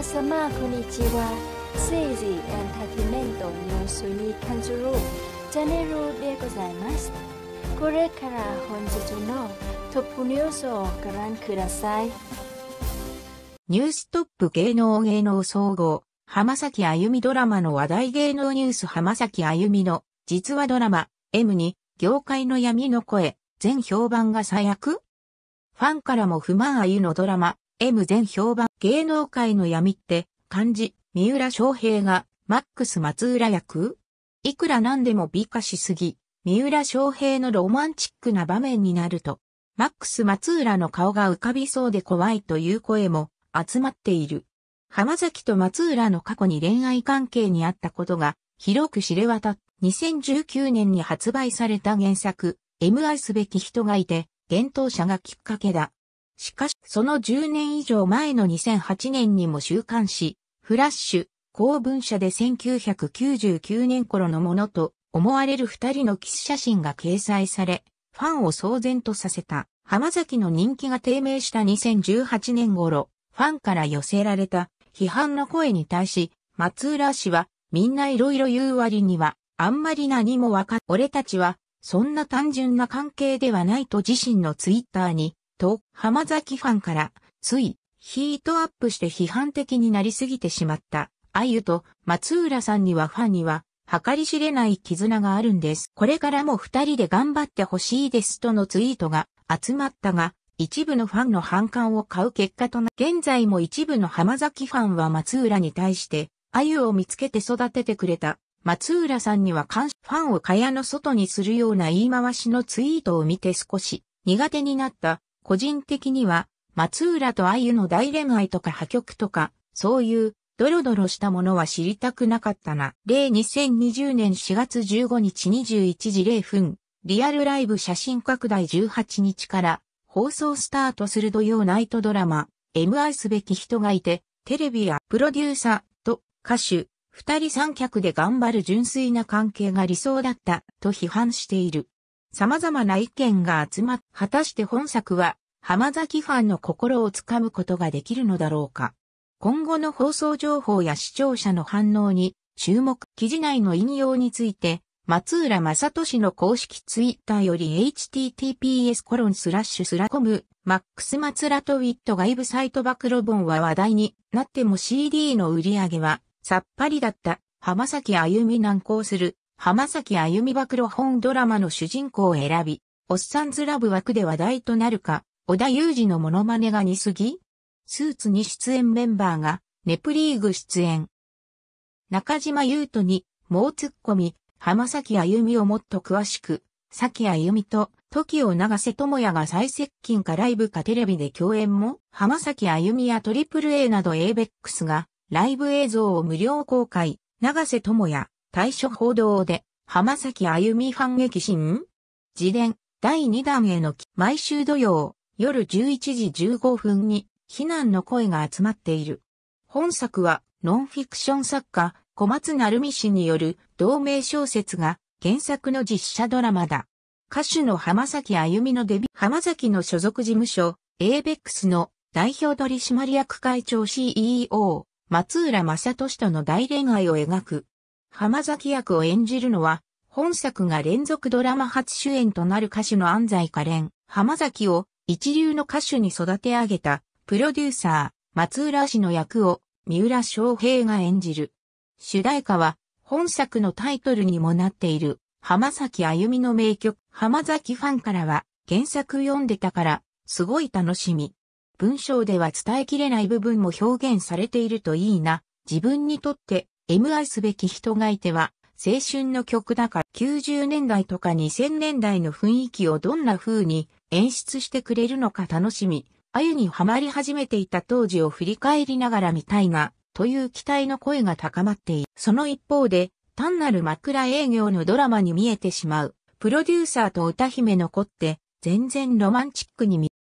皆様こんにちは政治エンターテイメントニュースに関するチャンネルでございますこれから本日のトップニュースをご覧くださいニューストップ芸能芸能総合浜崎あゆみドラマの話題芸能ニュース浜崎あゆみの実話ドラマ M に業界の闇の声全評判が最悪ファンからも不満あゆのドラマ M 全評判芸能界の闇って漢字三浦翔平がマックス松浦役いくらなんでも美化しすぎ、三浦翔平のロマンチックな場面になると、マックス松浦の顔が浮かびそうで怖いという声も集まっている。浜崎と松浦の過去に恋愛関係にあったことが広く知れ渡った。2019年に発売された原作、M 愛すべき人がいて、幻冬者がきっかけだ。しかし、その10年以上前の2008年にも週刊誌、フラッシュ、公文社で1999年頃のものと思われる二人のキス写真が掲載され、ファンを騒然とさせた浜崎の人気が低迷した2018年頃、ファンから寄せられた批判の声に対し、松浦氏はみんないろいろ言う割にはあんまり何もわか俺たちはそんな単純な関係ではないと自身のツイッターにと、浜崎ファンから、つい、ヒートアップして批判的になりすぎてしまった、あゆと松浦さんにはファンには、計り知れない絆があるんです。これからも二人で頑張ってほしいですとのツイートが集まったが、一部のファンの反感を買う結果とな、現在も一部の浜崎ファンは松浦に対して、あゆを見つけて育ててくれた。松浦さんには感謝、ファンを蚊帳の外にするような言い回しのツイートを見て少し苦手になった個人的には、松浦とあゆの大恋愛とか破局とか、そういう、ドロドロしたものは知りたくなかったな。例2020年4月15日21時0分、リアルライブ写真拡大18日から、放送スタートする土曜ナイトドラマ、MI すべき人がいて、テレビやプロデューサーと歌手、二人三脚で頑張る純粋な関係が理想だったと批判している。様々な意見が集まっ、果たして本作は浜崎ファンの心をつかむことができるのだろうか。今後の放送情報や視聴者の反応に注目。記事内の引用について、松浦正俊の公式ツイッターより https コロンスラッシュスラコム、マックス松浦とウィット外部サイト暴露本は話題になっても CD の売り上げはさっぱりだった。浜崎あゆみ難航する。浜崎あゆみ暴露本ドラマの主人公を選び、おっさんずラブ枠で話題となるか、織田裕二のモノマネが似すぎスーツに出演メンバーが、ネプリーグ出演。中島優斗に、もう突っ込み、浜崎あゆみをもっと詳しく、崎あゆみと、時を長瀬智也が最接近かライブかテレビで共演も、浜崎あゆみやトリプル a など ABEX が、ライブ映像を無料公開、長瀬智也、対処報道で、浜崎あゆみ反撃心自伝、第2弾への毎週土曜。夜11時15分に非難の声が集まっている。本作はノンフィクション作家小松成美氏による同名小説が原作の実写ドラマだ。歌手の浜崎あゆみのデビュー、浜崎の所属事務所、エーベックスの代表取締役会長 CEO、松浦正俊との大恋愛を描く。浜崎役を演じるのは、本作が連続ドラマ初主演となる歌手の安西可憐、浜崎を一流の歌手に育て上げた、プロデューサー、松浦氏の役を、三浦翔平が演じる。主題歌は、本作のタイトルにもなっている、浜崎あゆみの名曲、浜崎ファンからは、原作読んでたから、すごい楽しみ。文章では伝えきれない部分も表現されているといいな。自分にとって、MI すべき人がいては、青春の曲だから90年代とか2000年代の雰囲気をどんな風に演出してくれるのか楽しみ、あゆにはまり始めていた当時を振り返りながら見たいな、という期待の声が高まっている。その一方で、単なる枕営業のドラマに見えてしまう。プロデューサーと歌姫の子って、全然ロマンチックに見